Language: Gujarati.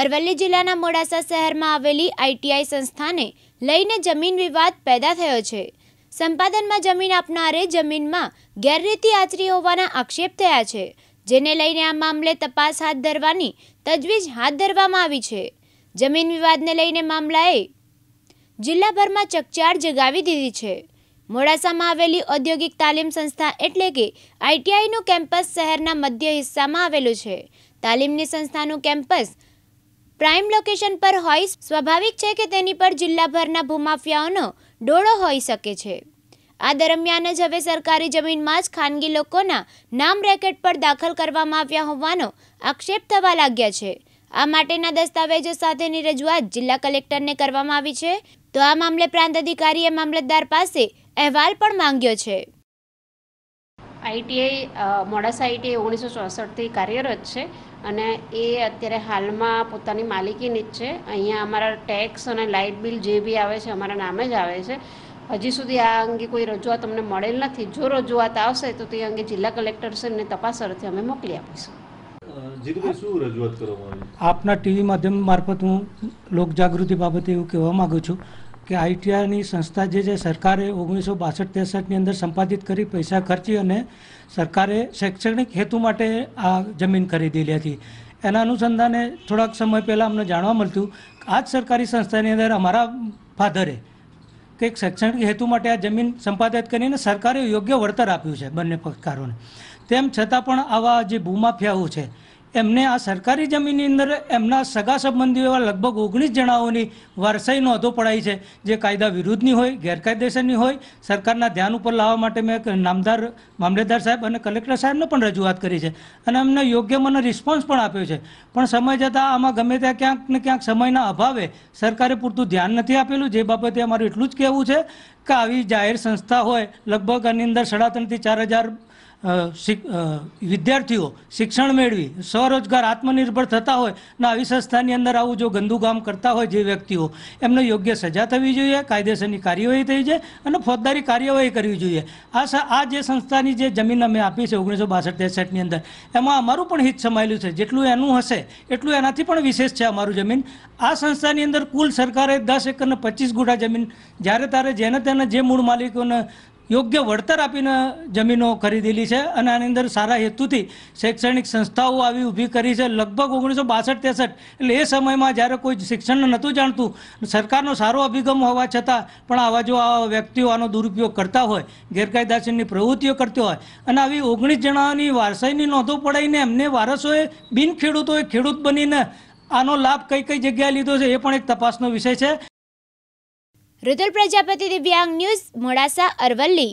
અરવલ્લી જિલ્લાના મોડાસા શહેરમાં આવેલી આઈટીઆઈ સંસ્થાને લઈને જમીન વિવાદ પેદા થયો છે સંપાદનમાં જમીન આપનારે જમીનમાં ગેરરીતિ આચરી હોવાના આક્ષેપ થયા છે જેને લઈને આ મામલે તપાસ હાથ ધરવાની તજવીજ હાથ ધરવામાં આવી છે જમીન વિવાદને લઈને મામલાએ જિલ્લાભરમાં ચકચાર જગાવી દીધી છે મોડાસામાં આવેલી ઔદ્યોગિક તાલીમ સંસ્થા એટલે કે આઈટીઆઈનું કેમ્પસ શહેરના મધ્ય હિસ્સામાં આવેલું છે તાલીમની સંસ્થાનું કેમ્પસ પ્રાઇમ લોકેશન પર હોય સ્વાભાવિક છે કે તેની પર જિલ્લાભરના ભૂમાફિયાઓનો ડોળો હોઈ શકે છે આ દરમિયાન જ હવે સરકારી જમીનમાં જ ખાનગી લોકોના નામ રેકેટ પર દાખલ કરવામાં આવ્યા હોવાનો આક્ષેપ થવા લાગ્યા છે આ માટેના દસ્તાવેજો સાથેની રજૂઆત જિલ્લા કલેક્ટરને કરવામાં આવી છે તો આ મામલે પ્રાંત અધિકારીએ મામલતદાર પાસે અહેવાલ પણ માંગ્યો છે આઈટીઆઈ મોડાસા આઈટીઆઈ ઓગણીસો ચોસઠથી કાર્યરત છે અને એ અત્યારે હાલમાં પોતાની માલિકીની જ છે અહીંયા અમારા ટેક્સ અને લાઇટ બિલ જે બી આવે છે અમારા નામે જ આવે છે હજી સુધી આ અંગે કોઈ રજૂઆત અમને મળેલ નથી જો રજૂઆત આવશે તો તે અંગે જિલ્લા કલેક્ટરશ્રીને તપાસ અર્થે અમે મોકલી આપીશું આપના ટીવી માધ્યમ મારફત હું લોકજાગૃતિ બાબતે એવું કહેવા માગું છું કે આઈટીઆરની સંસ્થા જે છે સરકારે ઓગણીસો બાસઠ ત્રેસઠની અંદર સંપાદિત કરી પૈસા ખર્ચી અને સરકારે શૈક્ષણિક હેતુ માટે આ જમીન ખરીદેલી હતી એના અનુસંધાને થોડાક સમય પહેલાં અમને જાણવા મળતું આ જ સરકારી સંસ્થાની અંદર અમારા ફાધરે કંઈક શૈક્ષણિક હેતુ માટે આ જમીન સંપાદિત કરીને સરકારે યોગ્ય વળતર આપ્યું છે બંને પક્ષકારોને તેમ છતાં પણ આવા જે ભૂમાફિયાઓ છે એમને આ સરકારી જમીનની અંદર એમના સગા સંબંધીઓ એવા લગભગ ઓગણીસ જણાઓની વારસાઈ નોંધો પડાઈ છે જે કાયદા વિરુદ્ધની હોય ગેરકાયદેસરની હોય સરકારના ધ્યાન ઉપર લાવવા માટે મેં નામદાર મામલેદાર સાહેબ અને કલેક્ટર સાહેબને પણ રજૂઆત કરી છે અને એમને યોગ્ય મને રિસ્પોન્સ પણ આપ્યો છે પણ સમય જતાં આમાં ગમે ત્યાં ક્યાંક ને ક્યાંક સમયના અભાવે સરકારે પૂરતું ધ્યાન નથી આપેલું જે બાબતે અમારું એટલું જ કહેવું છે કે આવી જાહેર સંસ્થા હોય લગભગ આની અંદર સાડા ત્રણથી ચાર હજાર વિદ્યાર્થીઓ શિક્ષણ મેળવી સ્વરોજગાર આત્મનિર્ભર થતા હોય અને આવી સંસ્થાની અંદર આવું જો ગંદુ કામ કરતા હોય જે વ્યક્તિઓ એમને યોગ્ય સજા થવી જોઈએ કાયદેસરની કાર્યવાહી થઈ જાય અને ફોજદારી કાર્યવાહી કરવી જોઈએ આ આ જે સંસ્થાની જે જમીન અમે આપી છે ઓગણીસો બાસઠ ત્રેસઠની અંદર એમાં અમારું પણ હિત સમાયેલું છે જેટલું એનું હશે એટલું એનાથી પણ વિશેષ છે અમારું જમીન આ સંસ્થાની અંદર કુલ સરકારે દસ એકરને પચીસ ગુઠા જમીન જ્યારે તારે જેને તેને જે મૂળ માલિકોને યોગ્ય વળતર આપીને જમીનો ખરીદેલી છે અને આની અંદર સારા હેતુથી શૈક્ષણિક સંસ્થાઓ આવી ઊભી કરી છે લગભગ ઓગણીસો બાસઠ ત્રેસઠ એટલે એ સમયમાં જ્યારે કોઈ શિક્ષણને નહોતું જાણતું સરકારનો સારો અભિગમ હોવા છતાં પણ આવા જો આ વ્યક્તિઓ આનો દુરુપયોગ કરતા હોય ગેરકાયદાસરની પ્રવૃત્તિઓ કરતી હોય અને આવી ઓગણીસ જણાની વારસાઈની નોંધો પડાઈને એમને વારસોએ બિનખેડૂતોએ ખેડૂત બનીને આનો લાભ કઈ કઈ જગ્યાએ લીધો છે એ પણ એક તપાસનો વિષય છે રુદુલ પ્રજાપતિ દિવ્યાંગ ન્યૂઝ મોડાસા અરવલ્લી